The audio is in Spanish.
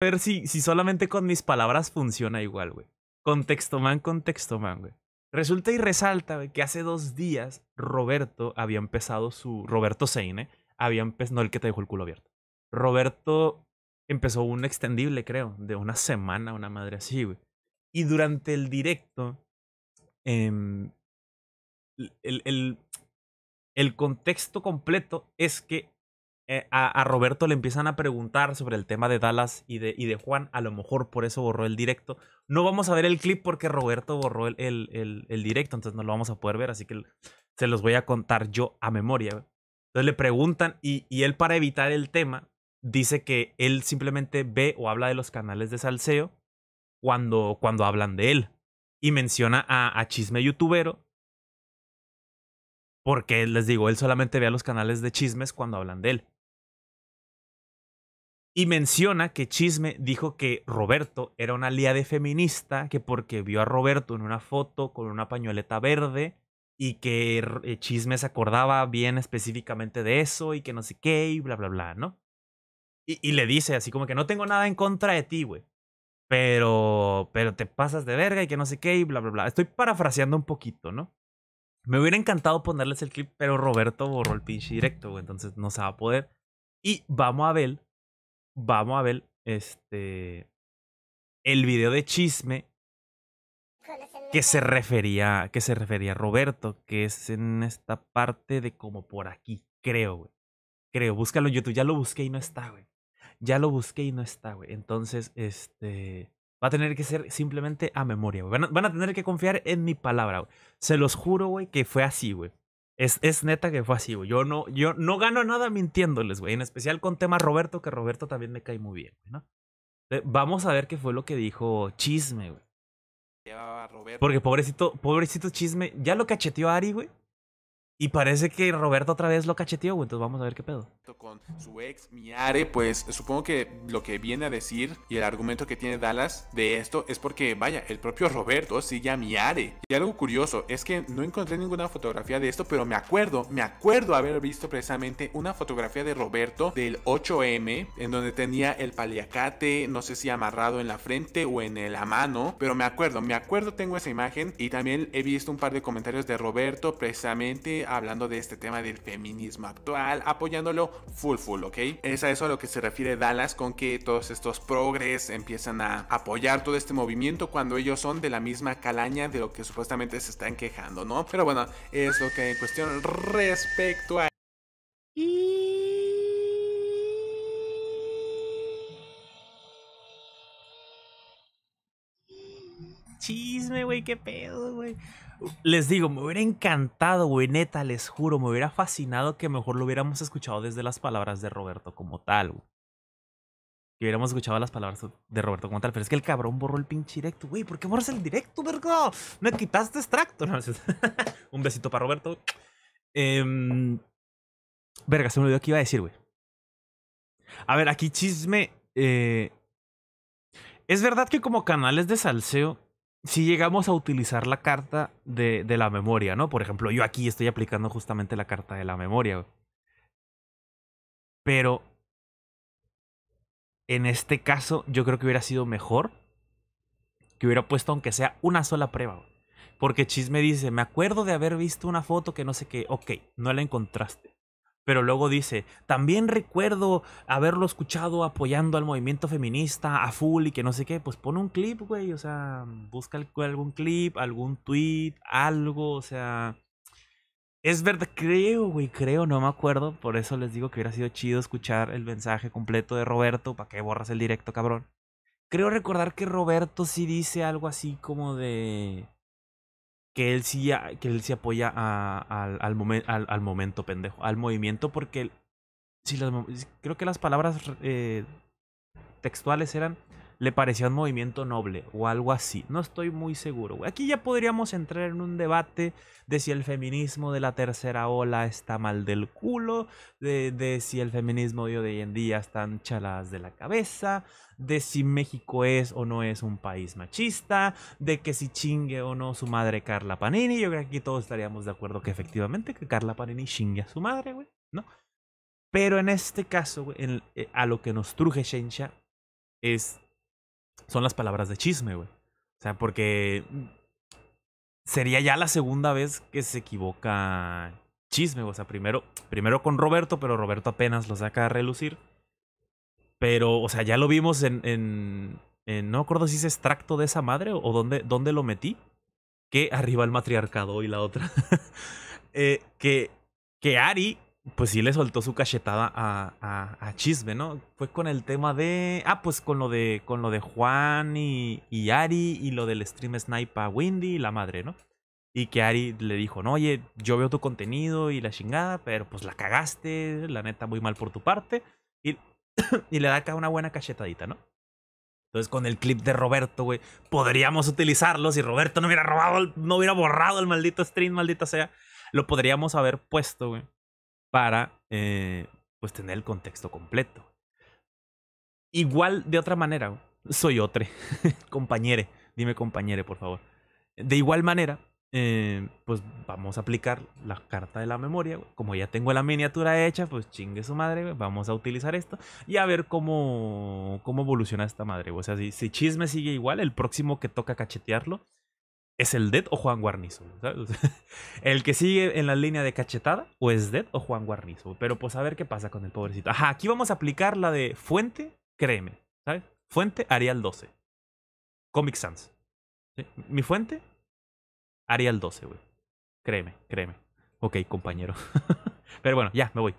ver si, solamente con mis palabras funciona igual, güey. Contexto man, contexto man, güey. Resulta y resalta, güey, que hace dos días Roberto había empezado su. Roberto Seine había empezado. No, el que te dejó el culo abierto. Roberto empezó un extendible, creo, de una semana, una madre así, güey. Y durante el directo, em, el, el contexto completo es que eh, a, Roberto le empiezan a preguntar sobre el tema de Dallas y de, y de, Juan. A lo mejor por eso borró el directo. No vamos a ver el clip porque Roberto borró el, directo, entonces no lo vamos a poder ver, así que se los voy a contar yo a memoria. Entonces le preguntan y, él para evitar el tema dice que él simplemente ve o habla de los canales de salseo cuando, cuando hablan de él. Y menciona a, a Chisme Youtubero porque les digo, él solamente ve a los canales de chismes cuando hablan de él. Y menciona que Chisme dijo que Roberto era una de feminista, que porque vio a Roberto en una foto con una pañoleta verde y que eh, Chisme se acordaba bien específicamente de eso y que no sé qué y bla, bla, bla, ¿no? Y, le dice así como que no tengo nada en contra de ti, güey. Pero, pero te pasas de verga y que no sé qué y bla, bla, bla. Estoy parafraseando un poquito, ¿no? Me hubiera encantado ponerles el clip, pero Roberto borró el pinche directo, güey, entonces no se va a poder. Y vamos a ver vamos a ver este el video de chisme que se refería que se refería a Roberto, que es en esta parte de como por aquí, creo, güey. Creo, búscalo en YouTube, ya lo busqué y no está, güey. Ya lo busqué y no está, güey. Entonces, este va a tener que ser simplemente a memoria, güey. Van, van, a tener que confiar en mi palabra, güey. Se los juro, güey, que fue así, güey. Es, neta que fue así, güey. Yo no, yo no gano nada mintiéndoles, güey. En especial con tema Roberto, que Roberto también me cae muy bien, ¿no? Vamos a ver qué fue lo que dijo Chisme, güey. Porque pobrecito, pobrecito Chisme, ya lo cacheteó Ari, güey. Y parece que Roberto otra vez lo cacheteó, Entonces vamos a ver qué pedo. Con su ex Miare, pues supongo que lo que viene a decir y el argumento que tiene Dallas de esto es porque, vaya, el propio Roberto sigue a Miare. Y algo curioso es que no encontré ninguna fotografía de esto, pero me acuerdo, me acuerdo haber visto precisamente una fotografía de Roberto del 8M, en donde tenía el paliacate, no sé si amarrado en la frente o en la mano, pero me acuerdo, me acuerdo, tengo esa imagen. Y también he visto un par de comentarios de Roberto precisamente hablando de este tema del feminismo actual, apoyándolo full full, ¿ok? Es a eso a lo que se refiere Dallas con que todos estos progres empiezan a apoyar todo este movimiento cuando ellos son de la misma calaña de lo que supuestamente se están quejando, ¿no? Pero bueno, es lo que hay en cuestión respecto a güey, qué pedo, güey. Les digo, me hubiera encantado, güey, neta, les juro, me hubiera fascinado que mejor lo hubiéramos escuchado desde las palabras de Roberto como tal, Que hubiéramos escuchado las palabras de Roberto como tal, pero es que el cabrón borró el pinche directo, güey. ¿Por qué borras el directo, verga? Me quitaste extracto. un besito para Roberto. Em, verga, se me olvidó que iba a decir, güey. A ver, aquí chisme. Eh, es verdad que como canales de salseo si llegamos a utilizar la carta de, de, la memoria, ¿no? Por ejemplo, yo aquí estoy aplicando justamente la carta de la memoria. Pero en este caso, yo creo que hubiera sido mejor que hubiera puesto aunque sea una sola prueba. Porque Chisme dice, me acuerdo de haber visto una foto que no sé qué. Ok, no la encontraste. Pero luego dice, también recuerdo haberlo escuchado apoyando al movimiento feminista a full y que no sé qué. Pues pone un clip, güey. O sea, busca algún clip, algún tweet, algo. O sea, es verdad, creo, güey, creo, no me acuerdo. Por eso les digo que hubiera sido chido escuchar el mensaje completo de Roberto para qué borras el directo, cabrón. Creo recordar que Roberto sí dice algo así como de que él sí, que él apoya al, al, momento pendejo, al movimiento, porque las, creo que las palabras eh, textuales eran le parecía un movimiento noble o algo así. No estoy muy seguro. güey. Aquí ya podríamos entrar en un debate de si el feminismo de la tercera ola está mal del culo, de, de si el feminismo de hoy en día están chaladas de la cabeza, de si México es o no es un país machista, de que si chingue o no su madre Carla Panini. Yo creo que aquí todos estaríamos de acuerdo que efectivamente que Carla Panini chingue a su madre, güey, ¿no? Pero en este caso, eh, a lo que nos truje Shensha es son las palabras de chisme, güey. O sea, porque sería ya la segunda vez que se equivoca chisme, o sea, primero, primero con Roberto, pero Roberto apenas lo saca a relucir. Pero, o sea, ya lo vimos en, en, en no acuerdo si es extracto de esa madre o dónde, dónde lo metí, que arriba el matriarcado y la otra. Eh, que, que Ari pues sí le soltó su cachetada a, a, a, Chisme, ¿no? Fue con el tema de. Ah, pues con lo de. Con lo de Juan y, y Ari y lo del stream snipe a Windy y la madre, ¿no? Y que Ari le dijo, no, oye, yo veo tu contenido y la chingada, pero pues la cagaste, la neta, muy mal por tu parte. Y, y le da acá una buena cachetadita, ¿no? Entonces con el clip de Roberto, güey, podríamos utilizarlo. Si Roberto no hubiera robado, no hubiera borrado el maldito stream, maldita sea, lo podríamos haber puesto, güey para eh, pues tener el contexto completo. Igual de otra manera, soy otro, compañere, dime compañere por favor. De igual manera, eh, pues vamos a aplicar la carta de la memoria. Como ya tengo la miniatura hecha, pues chingue su madre, vamos a utilizar esto y a ver cómo, cómo evoluciona esta madre. O sea, si, si chisme sigue igual, el próximo que toca cachetearlo ¿Es el Dead o Juan Guarnizo? ¿El que sigue en la línea de cachetada o es Dead o Juan Guarnizo? Pero pues a ver qué pasa con el pobrecito. Ajá, aquí vamos a aplicar la de Fuente, créeme, ¿sabes? Fuente, Arial 12. Comic Sans. Mi fuente, Arial 12, güey. Créeme, créeme. Ok, compañero. Pero bueno, ya, me voy,